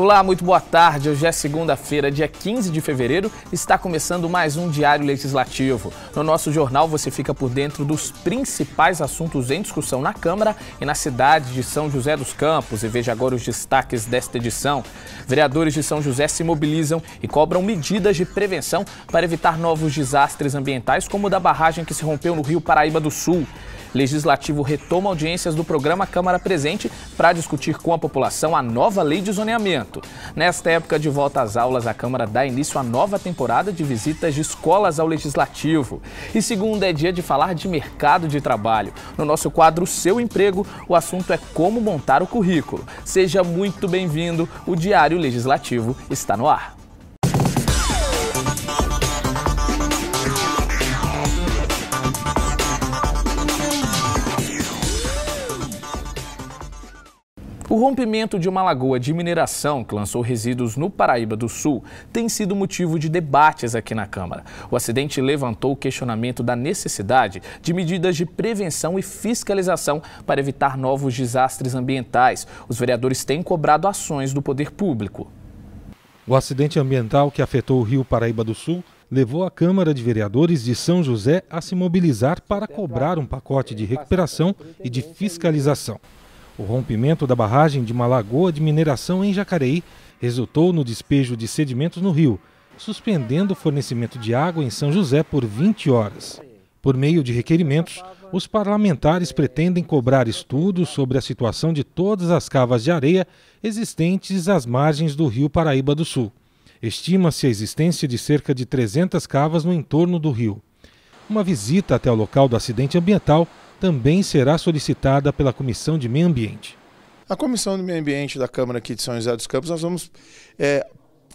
Olá, muito boa tarde. Hoje é segunda-feira, dia 15 de fevereiro. Está começando mais um Diário Legislativo. No nosso jornal você fica por dentro dos principais assuntos em discussão na Câmara e na cidade de São José dos Campos. E veja agora os destaques desta edição. Vereadores de São José se mobilizam e cobram medidas de prevenção para evitar novos desastres ambientais, como o da barragem que se rompeu no Rio Paraíba do Sul. Legislativo retoma audiências do programa Câmara Presente para discutir com a população a nova lei de zoneamento. Nesta época de volta às aulas, a Câmara dá início à nova temporada de visitas de escolas ao Legislativo. E segunda é dia de falar de mercado de trabalho. No nosso quadro Seu Emprego, o assunto é como montar o currículo. Seja muito bem-vindo, o Diário Legislativo está no ar. O rompimento de uma lagoa de mineração que lançou resíduos no Paraíba do Sul tem sido motivo de debates aqui na Câmara. O acidente levantou o questionamento da necessidade de medidas de prevenção e fiscalização para evitar novos desastres ambientais. Os vereadores têm cobrado ações do poder público. O acidente ambiental que afetou o Rio Paraíba do Sul levou a Câmara de Vereadores de São José a se mobilizar para cobrar um pacote de recuperação e de fiscalização. O rompimento da barragem de uma lagoa de mineração em Jacareí resultou no despejo de sedimentos no rio, suspendendo o fornecimento de água em São José por 20 horas. Por meio de requerimentos, os parlamentares pretendem cobrar estudos sobre a situação de todas as cavas de areia existentes às margens do Rio Paraíba do Sul. Estima-se a existência de cerca de 300 cavas no entorno do rio. Uma visita até o local do acidente ambiental também será solicitada pela Comissão de Meio Ambiente. A Comissão de Meio Ambiente da Câmara aqui de São José dos Campos, nós vamos é,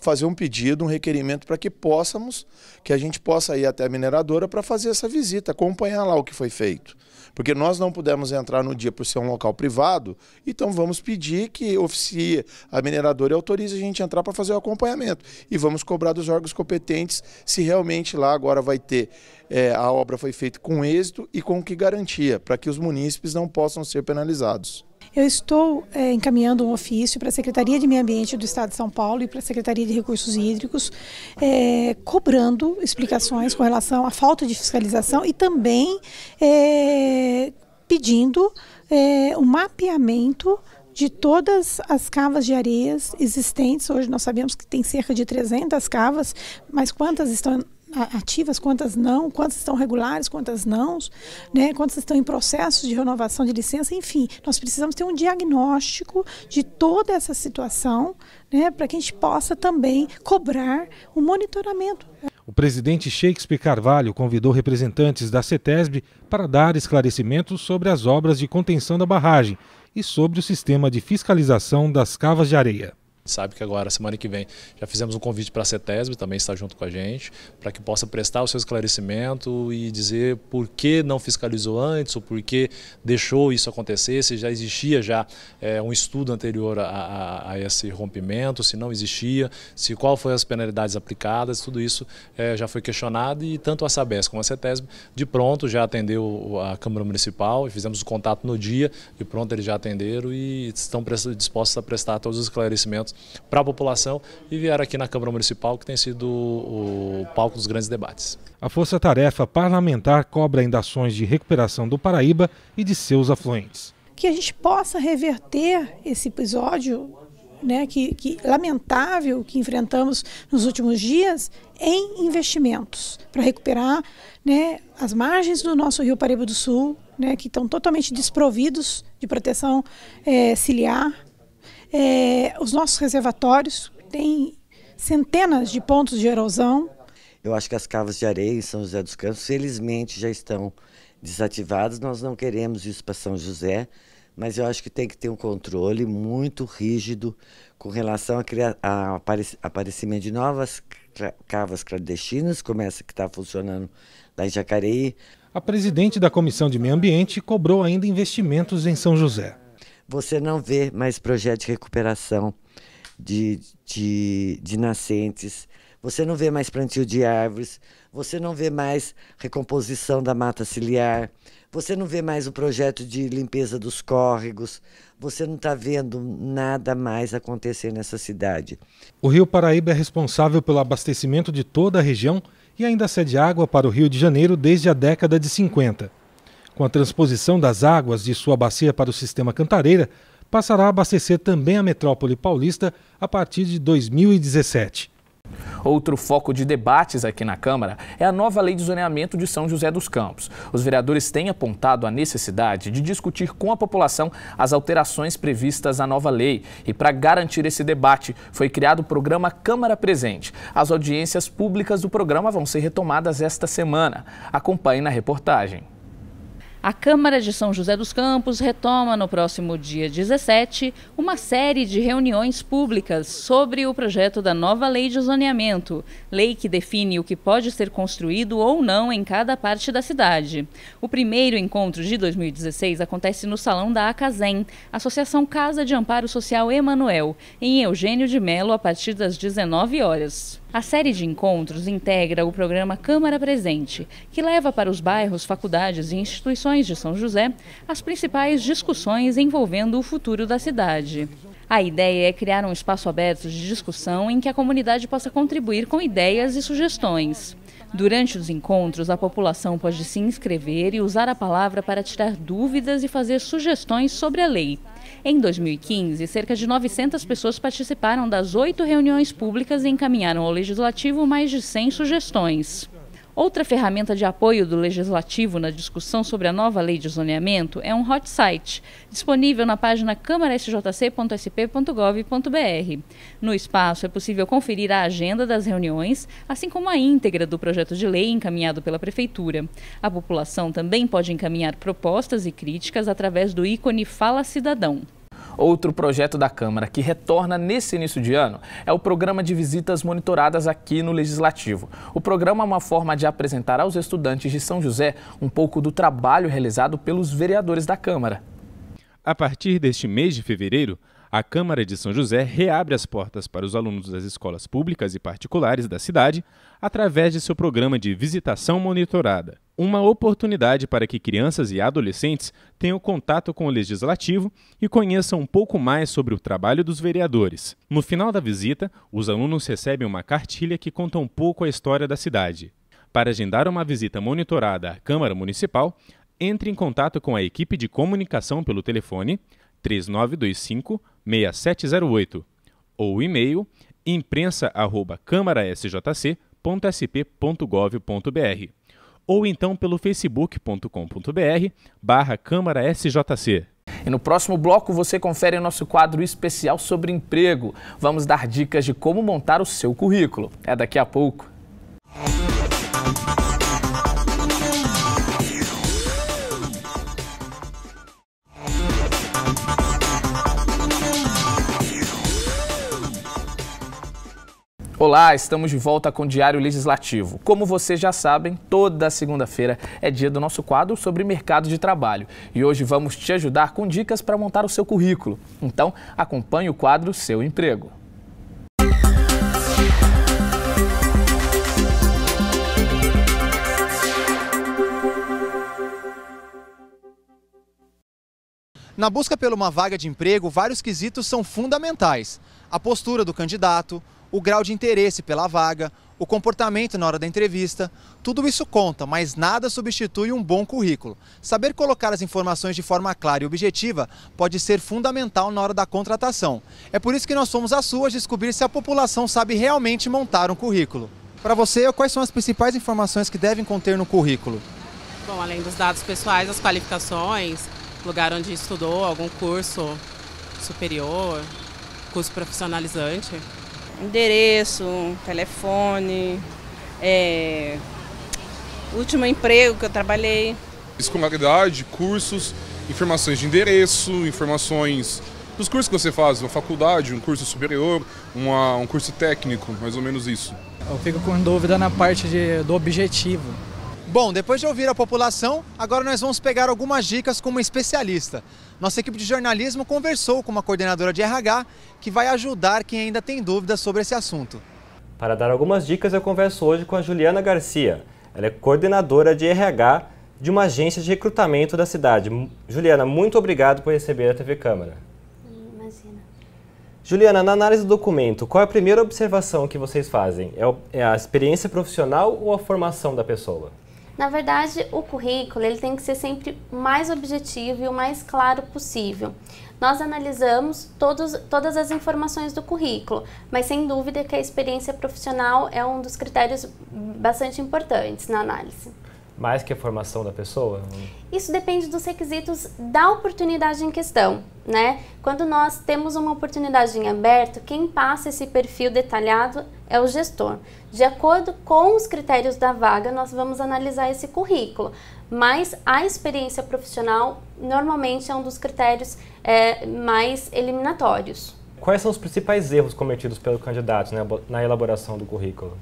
fazer um pedido, um requerimento para que possamos, que a gente possa ir até a mineradora para fazer essa visita, acompanhar lá o que foi feito. Porque nós não pudemos entrar no dia por ser um local privado, então vamos pedir que oficie a mineradora e autorize a gente entrar para fazer o acompanhamento. E vamos cobrar dos órgãos competentes se realmente lá agora vai ter. É, a obra foi feita com êxito e com que garantia, para que os munícipes não possam ser penalizados. Eu estou é, encaminhando um ofício para a Secretaria de Meio Ambiente do Estado de São Paulo e para a Secretaria de Recursos Hídricos, é, cobrando explicações com relação à falta de fiscalização e também é, pedindo o um mapeamento de todas as cavas de areias existentes. Hoje nós sabemos que tem cerca de 300 cavas, mas quantas estão ativas, quantas não, quantas estão regulares, quantas não, né, quantas estão em processo de renovação de licença, enfim, nós precisamos ter um diagnóstico de toda essa situação, né, para que a gente possa também cobrar o um monitoramento. O presidente Shakespeare Carvalho convidou representantes da CETESB para dar esclarecimentos sobre as obras de contenção da barragem e sobre o sistema de fiscalização das cavas de areia. Sabe que agora, semana que vem, já fizemos um convite para a CETESB também estar junto com a gente, para que possa prestar o seu esclarecimento e dizer por que não fiscalizou antes ou por que deixou isso acontecer, se já existia já é, um estudo anterior a, a, a, esse rompimento, se não existia, se qual foram as penalidades aplicadas, tudo isso é, já foi questionado e tanto a Sabesp como a CETESB de pronto já atendeu a Câmara Municipal e fizemos o contato no dia, de pronto eles já atenderam e estão dispostos a prestar todos os esclarecimentos para a população e vieram aqui na Câmara Municipal, que tem sido o palco dos grandes debates. A Força Tarefa Parlamentar cobra ainda ações de recuperação do Paraíba e de seus afluentes. Que a gente possa reverter esse episódio né, que, que, lamentável que enfrentamos nos últimos dias em investimentos para recuperar né, as margens do nosso Rio Paraíba do Sul, né, que estão totalmente desprovidos de proteção é, ciliar, é, os nossos reservatórios têm centenas de pontos de erosão. Eu acho que as cavas de areia em São José dos Campos, felizmente, já estão desativadas. Nós não queremos isso para São José, mas eu acho que tem que ter um controle muito rígido com relação ao apare aparecimento de novas cavas clandestinas, como essa que está funcionando lá em Jacareí. A presidente da Comissão de Meio Ambiente cobrou ainda investimentos em São José você não vê mais projeto de recuperação de, de, de nascentes, você não vê mais plantio de árvores, você não vê mais recomposição da mata ciliar, você não vê mais o projeto de limpeza dos córregos, você não está vendo nada mais acontecer nessa cidade. O Rio Paraíba é responsável pelo abastecimento de toda a região e ainda cede água para o Rio de Janeiro desde a década de 50. Com a transposição das águas de sua bacia para o sistema Cantareira, passará a abastecer também a metrópole paulista a partir de 2017. Outro foco de debates aqui na Câmara é a nova lei de zoneamento de São José dos Campos. Os vereadores têm apontado a necessidade de discutir com a população as alterações previstas à nova lei. E para garantir esse debate, foi criado o programa Câmara Presente. As audiências públicas do programa vão ser retomadas esta semana. Acompanhe na reportagem. A Câmara de São José dos Campos retoma no próximo dia 17 uma série de reuniões públicas sobre o projeto da nova lei de zoneamento, lei que define o que pode ser construído ou não em cada parte da cidade. O primeiro encontro de 2016 acontece no Salão da Acasem, Associação Casa de Amparo Social Emanuel, em Eugênio de Melo, a partir das 19 horas. A série de encontros integra o programa Câmara Presente, que leva para os bairros, faculdades e instituições de São José as principais discussões envolvendo o futuro da cidade. A ideia é criar um espaço aberto de discussão em que a comunidade possa contribuir com ideias e sugestões. Durante os encontros, a população pode se inscrever e usar a palavra para tirar dúvidas e fazer sugestões sobre a lei. Em 2015, cerca de 900 pessoas participaram das oito reuniões públicas e encaminharam ao Legislativo mais de 100 sugestões. Outra ferramenta de apoio do Legislativo na discussão sobre a nova lei de zoneamento é um hot site, disponível na página câmarasjc.sp.gov.br. No espaço é possível conferir a agenda das reuniões, assim como a íntegra do projeto de lei encaminhado pela Prefeitura. A população também pode encaminhar propostas e críticas através do ícone Fala Cidadão. Outro projeto da Câmara que retorna nesse início de ano é o programa de visitas monitoradas aqui no Legislativo. O programa é uma forma de apresentar aos estudantes de São José um pouco do trabalho realizado pelos vereadores da Câmara. A partir deste mês de fevereiro, a Câmara de São José reabre as portas para os alunos das escolas públicas e particulares da cidade através de seu programa de visitação monitorada uma oportunidade para que crianças e adolescentes tenham contato com o legislativo e conheçam um pouco mais sobre o trabalho dos vereadores. No final da visita, os alunos recebem uma cartilha que conta um pouco a história da cidade. Para agendar uma visita monitorada à Câmara Municipal, entre em contato com a equipe de comunicação pelo telefone 3925 6708 ou e-mail imprensa@câmarasjc.sp.gov.br ou então pelo facebook.com.br barra Câmara SJC. E no próximo bloco você confere nosso quadro especial sobre emprego. Vamos dar dicas de como montar o seu currículo. É daqui a pouco. Música Olá, estamos de volta com o Diário Legislativo. Como vocês já sabem, toda segunda-feira é dia do nosso quadro sobre mercado de trabalho. E hoje vamos te ajudar com dicas para montar o seu currículo. Então, acompanhe o quadro Seu Emprego. Na busca pela uma vaga de emprego, vários quesitos são fundamentais: a postura do candidato, o grau de interesse pela vaga, o comportamento na hora da entrevista, tudo isso conta, mas nada substitui um bom currículo. Saber colocar as informações de forma clara e objetiva pode ser fundamental na hora da contratação. É por isso que nós fomos às suas descobrir se a população sabe realmente montar um currículo. Para você, quais são as principais informações que devem conter no currículo? Bom, além dos dados pessoais, as qualificações, lugar onde estudou, algum curso superior, curso profissionalizante endereço, telefone, é, último emprego que eu trabalhei. Escolaridade, cursos, informações de endereço, informações dos cursos que você faz, uma faculdade, um curso superior, uma, um curso técnico, mais ou menos isso. Eu fico com dúvida na parte de, do objetivo. Bom, depois de ouvir a população, agora nós vamos pegar algumas dicas com uma especialista. Nossa equipe de jornalismo conversou com uma coordenadora de RH que vai ajudar quem ainda tem dúvidas sobre esse assunto. Para dar algumas dicas, eu converso hoje com a Juliana Garcia. Ela é coordenadora de RH de uma agência de recrutamento da cidade. Juliana, muito obrigado por receber a TV Câmara. Imagina. Juliana, na análise do documento, qual é a primeira observação que vocês fazem? É, é a experiência profissional ou a formação da pessoa? Na verdade, o currículo ele tem que ser sempre o mais objetivo e o mais claro possível. Nós analisamos todos, todas as informações do currículo, mas sem dúvida que a experiência profissional é um dos critérios bastante importantes na análise mais que a formação da pessoa? Isso depende dos requisitos da oportunidade em questão, né? Quando nós temos uma oportunidade em aberto, quem passa esse perfil detalhado é o gestor. De acordo com os critérios da vaga, nós vamos analisar esse currículo, mas a experiência profissional normalmente é um dos critérios é, mais eliminatórios. Quais são os principais erros cometidos pelo candidato né, na elaboração do currículo?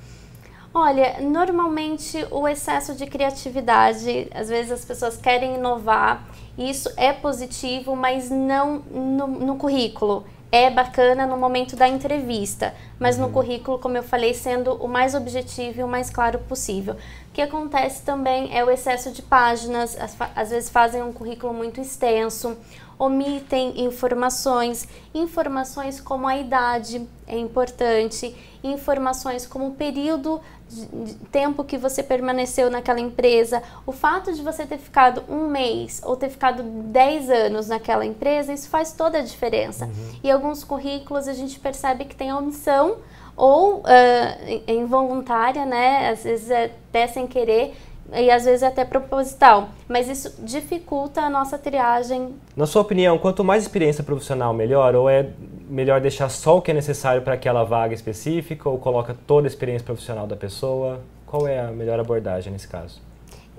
Olha, normalmente o excesso de criatividade, às vezes as pessoas querem inovar, isso é positivo, mas não no, no currículo. É bacana no momento da entrevista, mas no uhum. currículo, como eu falei, sendo o mais objetivo e o mais claro possível. O que acontece também é o excesso de páginas, às vezes fazem um currículo muito extenso, omitem informações, informações como a idade é importante, informações como o período de tempo que você permaneceu naquela empresa, o fato de você ter ficado um mês ou ter ficado 10 anos naquela empresa, isso faz toda a diferença. Uhum. E alguns currículos a gente percebe que tem omissão ou uh, involuntária, né? Às vezes é até sem querer e às vezes é até proposital, mas isso dificulta a nossa triagem. Na sua opinião, quanto mais experiência profissional, melhor? Ou é melhor deixar só o que é necessário para aquela vaga específica, ou coloca toda a experiência profissional da pessoa? Qual é a melhor abordagem nesse caso?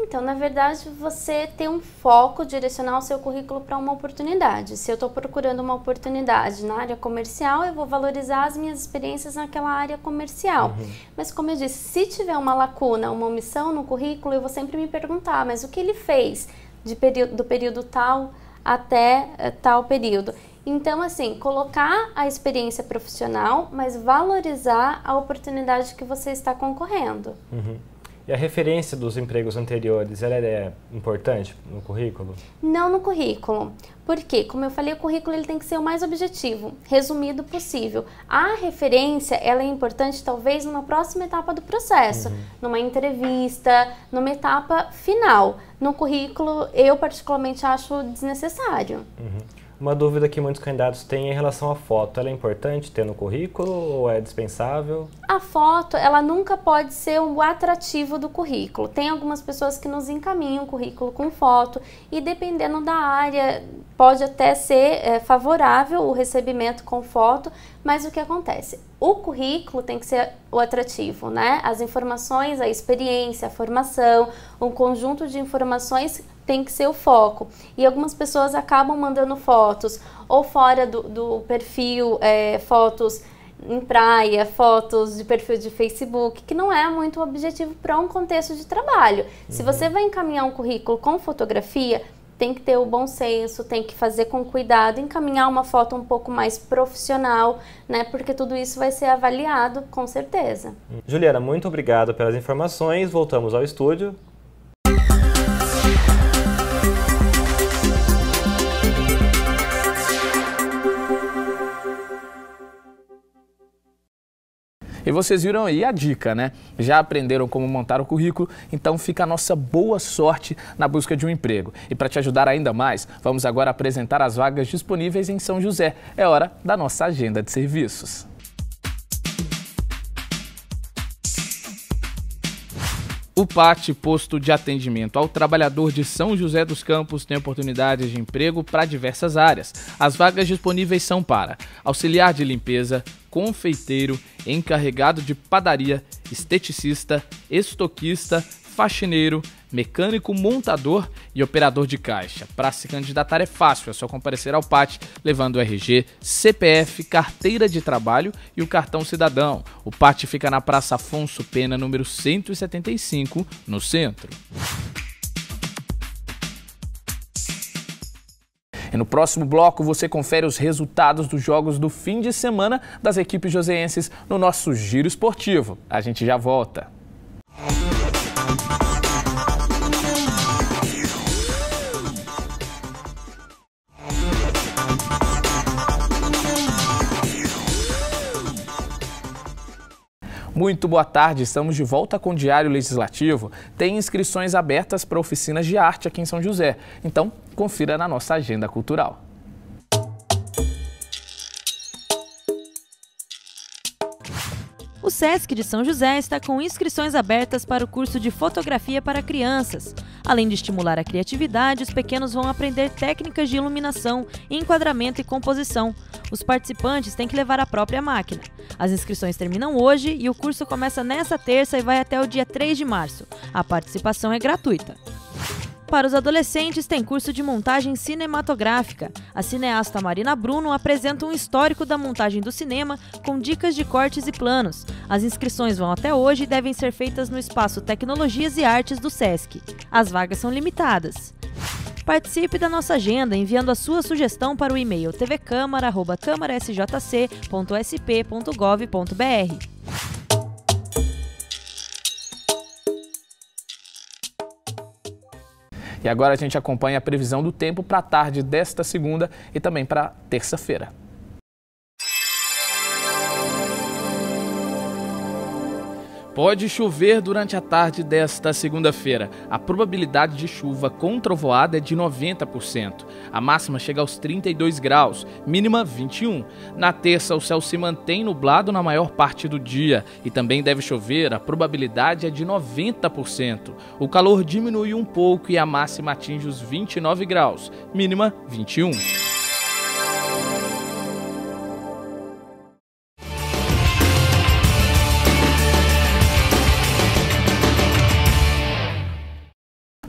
Então, na verdade, você tem um foco, direcionar o seu currículo para uma oportunidade. Se eu estou procurando uma oportunidade na área comercial, eu vou valorizar as minhas experiências naquela área comercial. Uhum. Mas, como eu disse, se tiver uma lacuna, uma omissão no currículo, eu vou sempre me perguntar, mas o que ele fez de do período tal até uh, tal período? Então, assim, colocar a experiência profissional, mas valorizar a oportunidade que você está concorrendo. Uhum. E a referência dos empregos anteriores, ela é importante no currículo? Não no currículo, porque, como eu falei, o currículo ele tem que ser o mais objetivo, resumido possível. A referência, ela é importante talvez numa próxima etapa do processo, uhum. numa entrevista, numa etapa final. No currículo, eu particularmente acho desnecessário. Uhum. Uma dúvida que muitos candidatos têm em relação à foto. Ela é importante ter no currículo ou é dispensável? A foto, ela nunca pode ser um atrativo do currículo. Tem algumas pessoas que nos encaminham o currículo com foto e dependendo da área, pode até ser é, favorável o recebimento com foto, mas o que acontece? O currículo tem que ser o atrativo, né? As informações, a experiência, a formação, um conjunto de informações tem que ser o foco. E algumas pessoas acabam mandando fotos ou fora do, do perfil, é, fotos em praia, fotos de perfil de Facebook, que não é muito o objetivo para um contexto de trabalho. Uhum. Se você vai encaminhar um currículo com fotografia, tem que ter o bom senso, tem que fazer com cuidado, encaminhar uma foto um pouco mais profissional, né? Porque tudo isso vai ser avaliado com certeza. Juliana, muito obrigado pelas informações. Voltamos ao estúdio. E vocês viram aí a dica, né? Já aprenderam como montar o currículo, então fica a nossa boa sorte na busca de um emprego. E para te ajudar ainda mais, vamos agora apresentar as vagas disponíveis em São José. É hora da nossa agenda de serviços. O PAT, Posto de Atendimento ao Trabalhador de São José dos Campos, tem oportunidades de emprego para diversas áreas. As vagas disponíveis são para auxiliar de limpeza, confeiteiro, encarregado de padaria, esteticista, estoquista, faxineiro, mecânico, montador e operador de caixa. Para se candidatar é fácil, é só comparecer ao PAT levando o RG, CPF, carteira de trabalho e o cartão cidadão. O PAT fica na Praça Afonso Pena, número 175, no centro. E no próximo bloco você confere os resultados dos jogos do fim de semana das equipes joseenses no nosso Giro Esportivo. A gente já volta. Muito boa tarde, estamos de volta com o Diário Legislativo. Tem inscrições abertas para oficinas de arte aqui em São José. Então, confira na nossa agenda cultural. O SESC de São José está com inscrições abertas para o curso de fotografia para crianças. Além de estimular a criatividade, os pequenos vão aprender técnicas de iluminação, enquadramento e composição os participantes têm que levar a própria máquina. As inscrições terminam hoje e o curso começa nessa terça e vai até o dia 3 de março. A participação é gratuita. Para os adolescentes, tem curso de montagem cinematográfica. A cineasta Marina Bruno apresenta um histórico da montagem do cinema com dicas de cortes e planos. As inscrições vão até hoje e devem ser feitas no espaço Tecnologias e Artes do SESC. As vagas são limitadas. Participe da nossa agenda enviando a sua sugestão para o e-mail tvcâmara@câmarasjc.sp.gov.br. E agora a gente acompanha a previsão do tempo para a tarde desta segunda e também para terça-feira. Pode chover durante a tarde desta segunda-feira. A probabilidade de chuva com trovoada é de 90%. A máxima chega aos 32 graus, mínima 21. Na terça, o céu se mantém nublado na maior parte do dia e também deve chover, a probabilidade é de 90%. O calor diminui um pouco e a máxima atinge os 29 graus, mínima 21.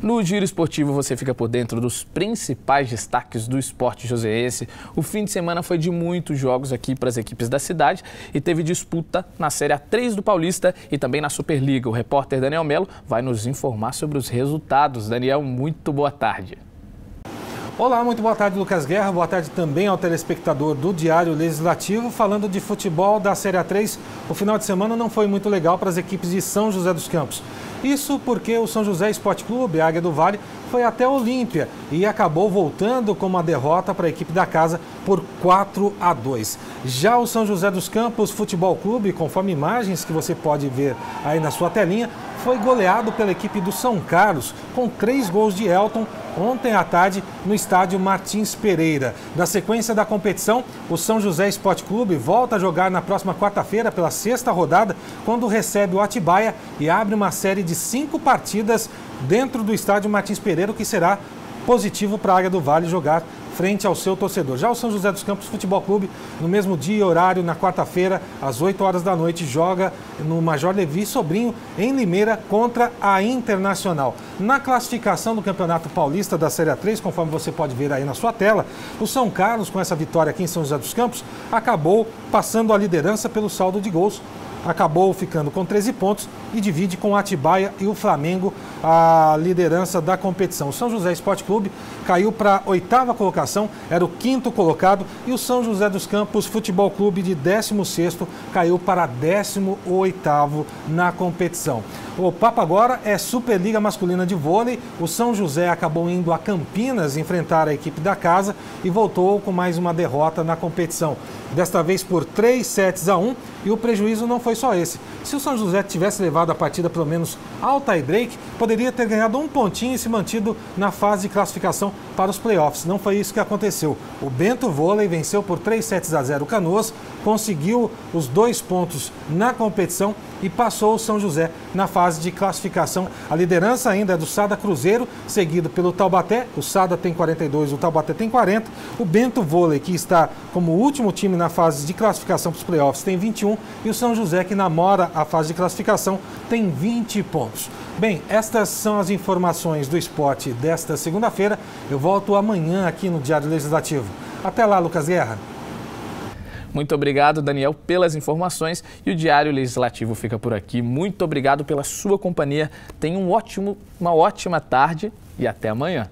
No Giro Esportivo você fica por dentro dos principais destaques do esporte joseense. O fim de semana foi de muitos jogos aqui para as equipes da cidade e teve disputa na Série A3 do Paulista e também na Superliga. O repórter Daniel Melo vai nos informar sobre os resultados. Daniel, muito boa tarde. Olá, muito boa tarde, Lucas Guerra. Boa tarde também ao telespectador do Diário Legislativo. Falando de futebol da Série A3, o final de semana não foi muito legal para as equipes de São José dos Campos. Isso porque o São José Esporte Clube, Águia do Vale, foi até Olímpia e acabou voltando com uma derrota para a equipe da casa por 4 a 2. Já o São José dos Campos Futebol Clube, conforme imagens que você pode ver aí na sua telinha, foi goleado pela equipe do São Carlos com três gols de Elton ontem à tarde no estádio Martins Pereira. Na sequência da competição, o São José Esporte Clube volta a jogar na próxima quarta-feira pela sexta rodada, quando recebe o Atibaia e abre uma série de cinco partidas dentro do estádio Martins Pereira, o que será positivo para a Águia do Vale jogar frente ao seu torcedor. Já o São José dos Campos Futebol Clube, no mesmo dia e horário, na quarta-feira, às 8 horas da noite, joga no Major Levi Sobrinho, em Limeira, contra a Internacional. Na classificação do Campeonato Paulista da Série A3, conforme você pode ver aí na sua tela, o São Carlos, com essa vitória aqui em São José dos Campos, acabou passando a liderança pelo saldo de gols acabou ficando com 13 pontos e divide com Atibaia e o Flamengo a liderança da competição. O São José Esporte Clube caiu para a oitava colocação, era o quinto colocado, e o São José dos Campos Futebol Clube de 16 caiu para 18 na competição. O papo agora é Superliga Masculina de Vôlei. O São José acabou indo a Campinas enfrentar a equipe da casa e voltou com mais uma derrota na competição desta vez por 3 sets a 1, e o prejuízo não foi só esse. Se o São José tivesse levado a partida pelo menos ao tie-break, poderia ter ganhado um pontinho e se mantido na fase de classificação para os playoffs. Não foi isso que aconteceu. O Bento Vôlei venceu por 3 sets a 0 o Canoas, conseguiu os dois pontos na competição e passou o São José na fase de classificação. A liderança ainda é do Sada Cruzeiro, seguido pelo Taubaté. O Sada tem 42, o Taubaté tem 40. O Bento Vôlei, que está como último time na fase de classificação para os playoffs, tem 21. E o São José, que namora a fase de classificação, tem 20 pontos. Bem, estas são as informações do esporte desta segunda-feira. Eu volto amanhã aqui no Diário Legislativo. Até lá, Lucas Guerra. Muito obrigado, Daniel, pelas informações. E o Diário Legislativo fica por aqui. Muito obrigado pela sua companhia. Tenha um ótimo, uma ótima tarde e até amanhã.